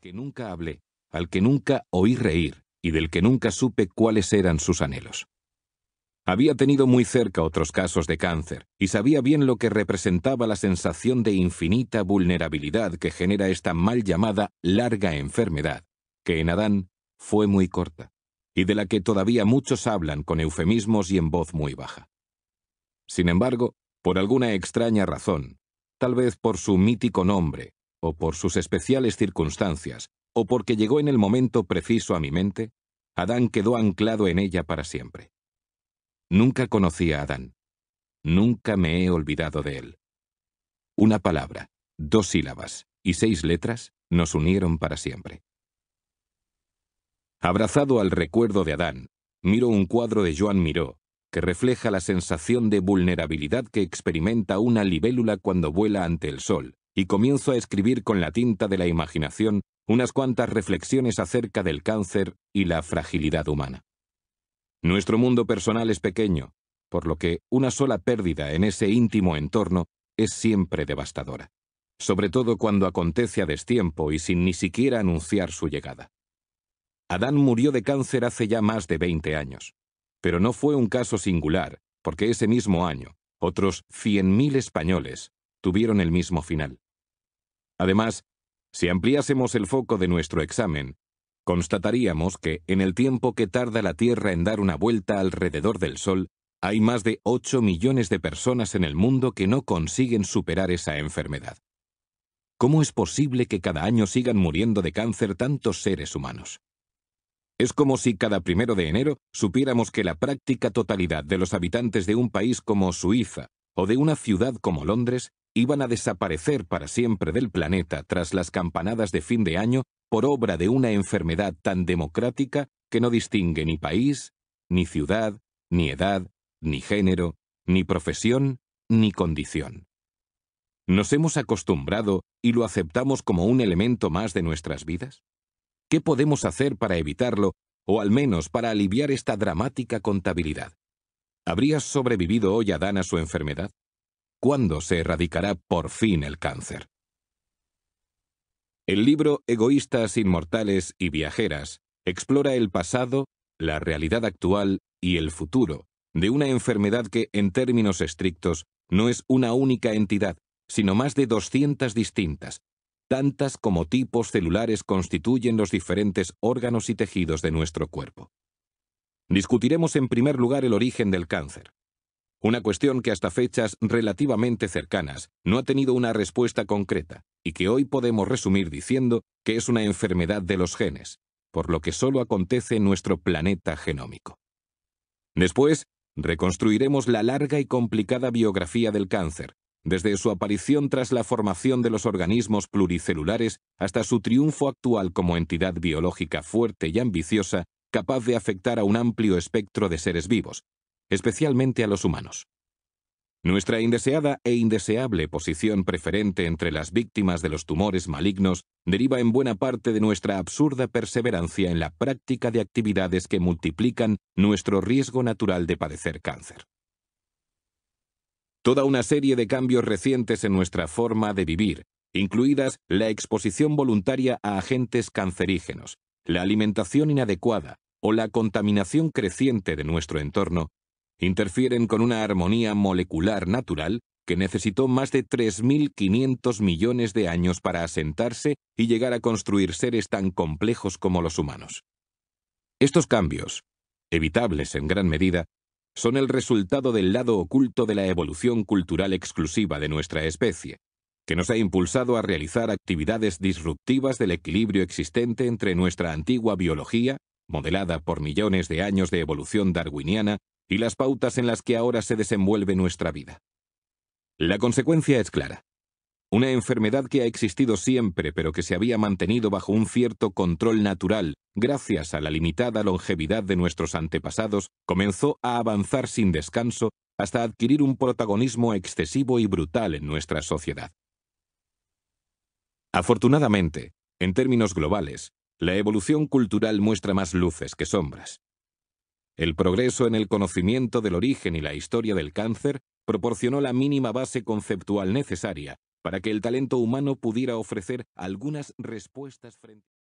que nunca hablé, al que nunca oí reír y del que nunca supe cuáles eran sus anhelos. Había tenido muy cerca otros casos de cáncer y sabía bien lo que representaba la sensación de infinita vulnerabilidad que genera esta mal llamada larga enfermedad, que en Adán fue muy corta, y de la que todavía muchos hablan con eufemismos y en voz muy baja. Sin embargo, por alguna extraña razón, tal vez por su mítico nombre, o por sus especiales circunstancias, o porque llegó en el momento preciso a mi mente, Adán quedó anclado en ella para siempre. Nunca conocí a Adán. Nunca me he olvidado de él. Una palabra, dos sílabas y seis letras nos unieron para siempre. Abrazado al recuerdo de Adán, miro un cuadro de Joan Miró, que refleja la sensación de vulnerabilidad que experimenta una libélula cuando vuela ante el sol, y comienzo a escribir con la tinta de la imaginación unas cuantas reflexiones acerca del cáncer y la fragilidad humana. Nuestro mundo personal es pequeño, por lo que una sola pérdida en ese íntimo entorno es siempre devastadora, sobre todo cuando acontece a destiempo y sin ni siquiera anunciar su llegada. Adán murió de cáncer hace ya más de 20 años, pero no fue un caso singular, porque ese mismo año, otros 100.000 españoles tuvieron el mismo final. Además, si ampliásemos el foco de nuestro examen, constataríamos que, en el tiempo que tarda la Tierra en dar una vuelta alrededor del Sol, hay más de 8 millones de personas en el mundo que no consiguen superar esa enfermedad. ¿Cómo es posible que cada año sigan muriendo de cáncer tantos seres humanos? Es como si cada primero de enero supiéramos que la práctica totalidad de los habitantes de un país como Suiza o de una ciudad como Londres iban a desaparecer para siempre del planeta tras las campanadas de fin de año por obra de una enfermedad tan democrática que no distingue ni país, ni ciudad, ni edad, ni género, ni profesión, ni condición. ¿Nos hemos acostumbrado y lo aceptamos como un elemento más de nuestras vidas? ¿Qué podemos hacer para evitarlo o al menos para aliviar esta dramática contabilidad? ¿Habrías sobrevivido hoy Adán a su enfermedad? ¿Cuándo se erradicará por fin el cáncer? El libro Egoístas Inmortales y Viajeras explora el pasado, la realidad actual y el futuro de una enfermedad que, en términos estrictos, no es una única entidad, sino más de 200 distintas, tantas como tipos celulares constituyen los diferentes órganos y tejidos de nuestro cuerpo. Discutiremos en primer lugar el origen del cáncer, una cuestión que hasta fechas relativamente cercanas no ha tenido una respuesta concreta y que hoy podemos resumir diciendo que es una enfermedad de los genes, por lo que solo acontece en nuestro planeta genómico. Después, reconstruiremos la larga y complicada biografía del cáncer, desde su aparición tras la formación de los organismos pluricelulares hasta su triunfo actual como entidad biológica fuerte y ambiciosa, capaz de afectar a un amplio espectro de seres vivos, especialmente a los humanos. Nuestra indeseada e indeseable posición preferente entre las víctimas de los tumores malignos deriva en buena parte de nuestra absurda perseverancia en la práctica de actividades que multiplican nuestro riesgo natural de padecer cáncer. Toda una serie de cambios recientes en nuestra forma de vivir, incluidas la exposición voluntaria a agentes cancerígenos, la alimentación inadecuada o la contaminación creciente de nuestro entorno, interfieren con una armonía molecular natural que necesitó más de 3.500 millones de años para asentarse y llegar a construir seres tan complejos como los humanos. Estos cambios, evitables en gran medida, son el resultado del lado oculto de la evolución cultural exclusiva de nuestra especie, que nos ha impulsado a realizar actividades disruptivas del equilibrio existente entre nuestra antigua biología modelada por millones de años de evolución darwiniana y las pautas en las que ahora se desenvuelve nuestra vida. La consecuencia es clara. Una enfermedad que ha existido siempre pero que se había mantenido bajo un cierto control natural, gracias a la limitada longevidad de nuestros antepasados, comenzó a avanzar sin descanso hasta adquirir un protagonismo excesivo y brutal en nuestra sociedad. Afortunadamente, en términos globales, la evolución cultural muestra más luces que sombras. El progreso en el conocimiento del origen y la historia del cáncer proporcionó la mínima base conceptual necesaria para que el talento humano pudiera ofrecer algunas respuestas frente